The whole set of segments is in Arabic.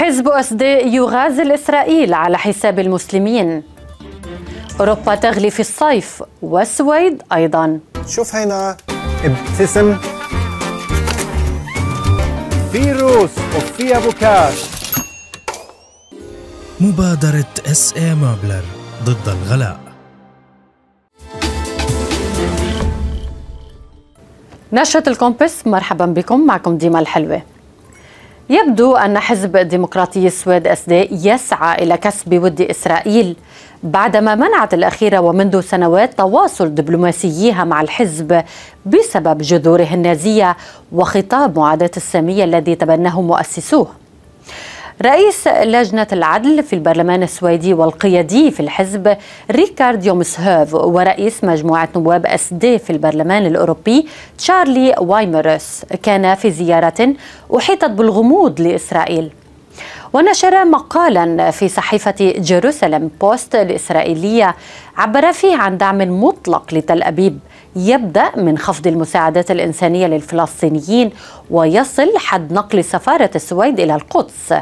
حزب اس دي يغازل اسرائيل على حساب المسلمين اوروبا تغلي في الصيف والسويد ايضا شوف هنا ابتسم في روس وفي أبوكاش مبادرة اس اي موبلر ضد الغلاء نشرة الكومبس مرحبا بكم معكم ديما الحلوة يبدو أن حزب الديمقراطي السويد أسداء يسعى إلى كسب ود إسرائيل بعدما منعت الأخيرة ومنذ سنوات تواصل دبلوماسييها مع الحزب بسبب جذوره النازية وخطاب معاداة السامية الذي تبناه مؤسسوه رئيس لجنة العدل في البرلمان السويدي والقيادي في الحزب ريكارد يومسهوف ورئيس مجموعة نواب اس دي في البرلمان الأوروبي تشارلي وايمرس كان في زيارة أحيطت بالغموض لإسرائيل ونشر مقالا في صحيفة جيروسالم بوست الإسرائيلية عبر فيه عن دعم مطلق لتل أبيب يبدأ من خفض المساعدات الإنسانية للفلسطينيين ويصل حد نقل سفارة السويد إلى القدس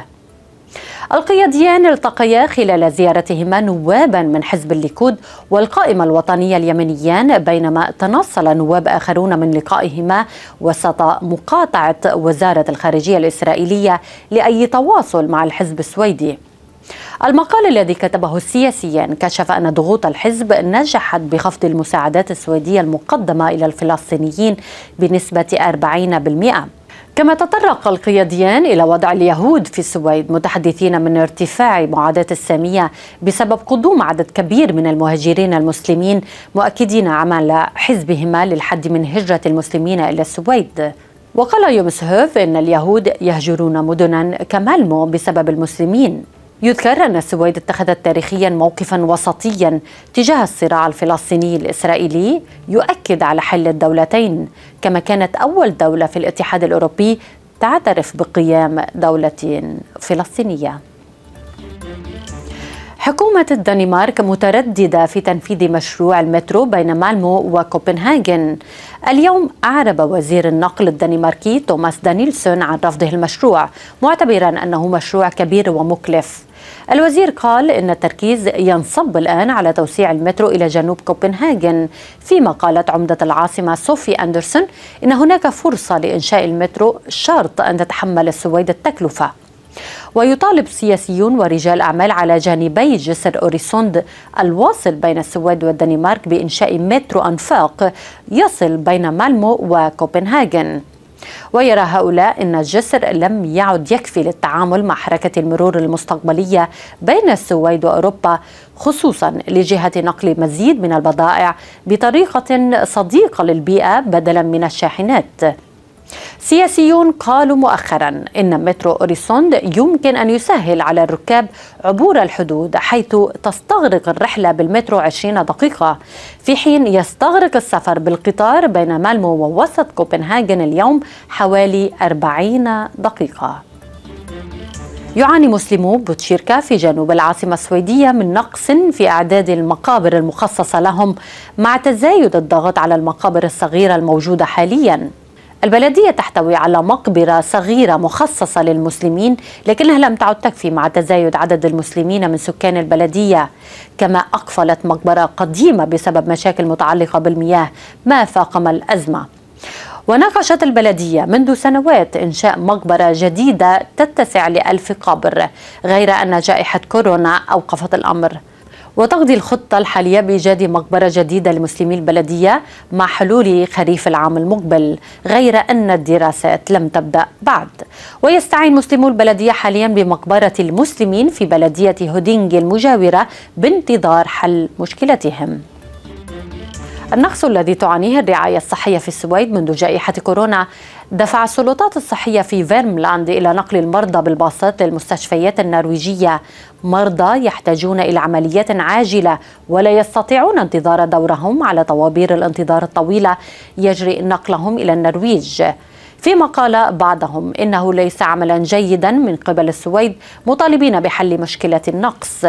القياديان التقيا خلال زيارتهما نوابا من حزب الليكود والقائمة الوطنية اليمنيان بينما تنصل نواب آخرون من لقائهما وسط مقاطعة وزارة الخارجية الإسرائيلية لأي تواصل مع الحزب السويدي المقال الذي كتبه السياسيان كشف أن ضغوط الحزب نجحت بخفض المساعدات السويدية المقدمة إلى الفلسطينيين بنسبة 40% كما تطرق القياديان إلى وضع اليهود في السويد متحدثين من ارتفاع معاداة السامية بسبب قدوم عدد كبير من المهاجرين المسلمين مؤكدين عمل حزبهما للحد من هجرة المسلمين إلى السويد وقال يومس هوف إن اليهود يهجرون مدنا كمالمو بسبب المسلمين يذكر أن السويد اتخذت تاريخيا موقفا وسطيا تجاه الصراع الفلسطيني الإسرائيلي يؤكد على حل الدولتين كما كانت أول دولة في الاتحاد الأوروبي تعترف بقيام دولة فلسطينية حكومة الدنمارك مترددة في تنفيذ مشروع المترو بين مالمو وكوبنهاجن اليوم أعرب وزير النقل الدنماركي توماس دانيلسون عن رفضه المشروع معتبرا أنه مشروع كبير ومكلف الوزير قال إن التركيز ينصب الآن على توسيع المترو إلى جنوب كوبنهاجن فيما قالت عمدة العاصمة صوفي أندرسون إن هناك فرصة لإنشاء المترو شرط أن تتحمل السويد التكلفة ويطالب سياسيون ورجال أعمال على جانبي جسر أوريسوند الواصل بين السويد والدنمارك بإنشاء مترو أنفاق يصل بين مالمو وكوبنهاجن ويرى هؤلاء أن الجسر لم يعد يكفي للتعامل مع حركة المرور المستقبلية بين السويد وأوروبا خصوصا لجهة نقل مزيد من البضائع بطريقة صديقة للبيئة بدلا من الشاحنات سياسيون قالوا مؤخرا إن مترو أوريسوند يمكن أن يسهل على الركاب عبور الحدود حيث تستغرق الرحلة بالمترو 20 دقيقة في حين يستغرق السفر بالقطار بين مالمو ووسط كوبنهاجن اليوم حوالي 40 دقيقة يعاني مسلمو بوتشيركا في جنوب العاصمة السويدية من نقص في أعداد المقابر المخصصة لهم مع تزايد الضغط على المقابر الصغيرة الموجودة حالياً البلدية تحتوي على مقبرة صغيرة مخصصة للمسلمين لكنها لم تعد تكفي مع تزايد عدد المسلمين من سكان البلدية كما أقفلت مقبرة قديمة بسبب مشاكل متعلقة بالمياه ما فاقم الأزمة وناقشت البلدية منذ سنوات إنشاء مقبرة جديدة تتسع لألف قبر غير أن جائحة كورونا أوقفت الأمر وتقضي الخطة الحالية بإيجاد مقبرة جديدة لمسلمي البلدية مع حلول خريف العام المقبل غير أن الدراسات لم تبدأ بعد ويستعين مسلمو البلدية حاليا بمقبرة المسلمين في بلدية هودينج المجاورة بانتظار حل مشكلتهم النقص الذي تعانيه الرعاية الصحية في السويد منذ جائحة كورونا دفع السلطات الصحية في فيرملاند إلى نقل المرضى بالباصات للمستشفيات النرويجية مرضى يحتاجون إلى عمليات عاجلة ولا يستطيعون انتظار دورهم على طوابير الانتظار الطويلة يجري نقلهم إلى النرويج فيما قال بعضهم إنه ليس عملا جيدا من قبل السويد مطالبين بحل مشكلة النقص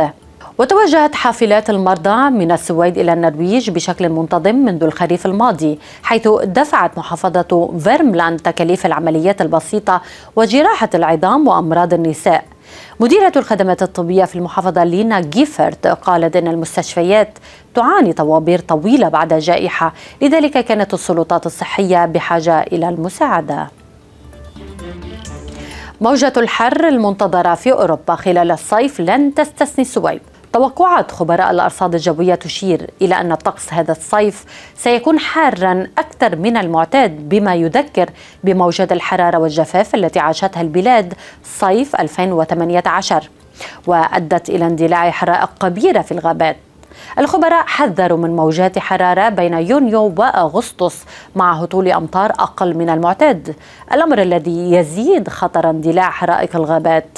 وتوجهت حافلات المرضى من السويد إلى النرويج بشكل منتظم منذ الخريف الماضي حيث دفعت محافظة فيرملاند تكاليف العمليات البسيطة وجراحة العظام وأمراض النساء مديرة الخدمات الطبية في المحافظة لينا جيفرت قالت أن المستشفيات تعاني طوابير طويلة بعد جائحة لذلك كانت السلطات الصحية بحاجة إلى المساعدة موجة الحر المنتظرة في أوروبا خلال الصيف لن تستثني السويد توقعات خبراء الأرصاد الجوية تشير إلى أن الطقس هذا الصيف سيكون حارا أكثر من المعتاد بما يذكر بموجات الحرارة والجفاف التي عاشتها البلاد صيف 2018 وأدت إلى اندلاع حرائق كبيرة في الغابات الخبراء حذروا من موجات حرارة بين يونيو وأغسطس مع هطول أمطار أقل من المعتاد الأمر الذي يزيد خطر اندلاع حرائق الغابات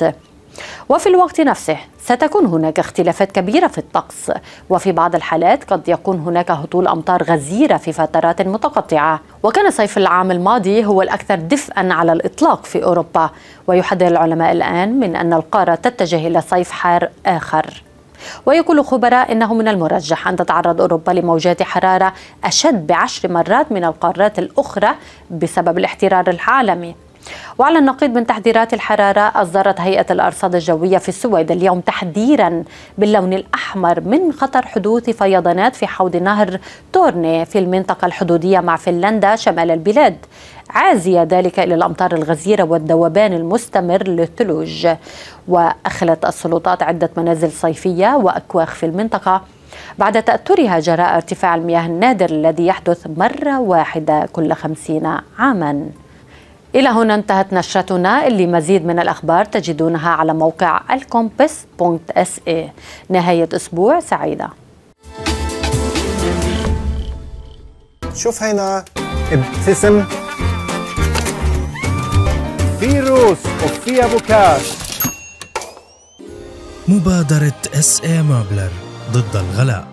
وفي الوقت نفسه ستكون هناك اختلافات كبيرة في الطقس وفي بعض الحالات قد يكون هناك هطول أمطار غزيرة في فترات متقطعة وكان صيف العام الماضي هو الأكثر دفئا على الإطلاق في أوروبا ويحذر العلماء الآن من أن القارة تتجه إلى صيف حار آخر ويقول خبراء انه من المرجح ان تتعرض اوروبا لموجات حراره اشد بعشر مرات من القارات الاخرى بسبب الاحترار العالمي وعلى النقيض من تحذيرات الحرارة أصدرت هيئة الأرصاد الجوية في السويد اليوم تحذيرا باللون الأحمر من خطر حدوث فيضانات في حوض نهر تورني في المنطقة الحدودية مع فنلندا شمال البلاد عازية ذلك إلى الأمطار الغزيرة والذوبان المستمر للثلوج وأخلت السلطات عدة منازل صيفية وأكواخ في المنطقة بعد تأثرها جراء ارتفاع المياه النادر الذي يحدث مرة واحدة كل خمسين عاماً إلى هنا انتهت نشرتنا اللي مزيد من الأخبار تجدونها على موقع الكومبس.se اي نهاية أسبوع سعيدة شوف هنا ابتسم فيروس وفي بوكاش مبادرة اس اي مابلر ضد الغلاء